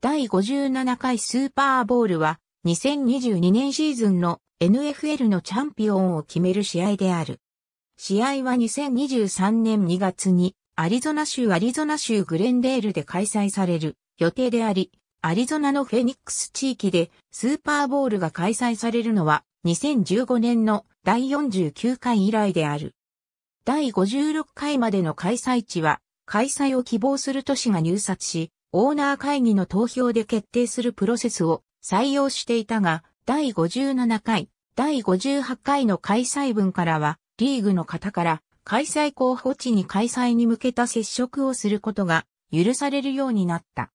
第57回スーパーボウルは2022年シーズンの NFL のチャンピオンを決める試合である。試合は2023年2月にアリゾナ州アリゾナ州グレンデールで開催される予定であり、アリゾナのフェニックス地域でスーパーボウルが開催されるのは2015年の第49回以来である。第56回までの開催地は開催を希望する都市が入札し、オーナー会議の投票で決定するプロセスを採用していたが、第57回、第58回の開催分からは、リーグの方から開催候補地に開催に向けた接触をすることが許されるようになった。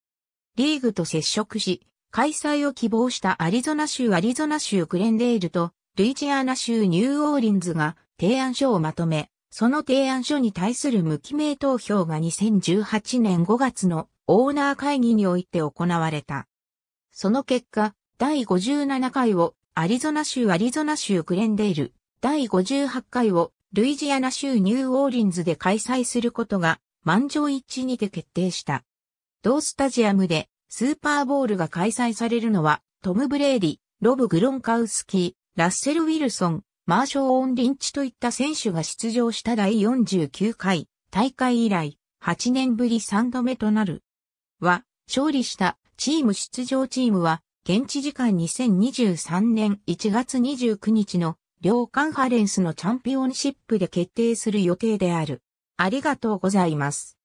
リーグと接触し、開催を希望したアリゾナ州アリゾナ州グレンデールとルイジアナ州ニューオーリンズが提案書をまとめ、その提案書に対する無記名投票が2018年5月のオーナー会議において行われた。その結果、第57回をアリゾナ州アリゾナ州グレンデール、第58回をルイジアナ州ニューオーリンズで開催することが満場一致にて決定した。同スタジアムでスーパーボールが開催されるのはトム・ブレーディ、ロブ・グロンカウスキー、ラッセル・ウィルソン、マーショー・オン・リンチといった選手が出場した第49回大会以来8年ぶり3度目となる。は、勝利したチーム出場チームは、現地時間2023年1月29日の両カンファレンスのチャンピオンシップで決定する予定である。ありがとうございます。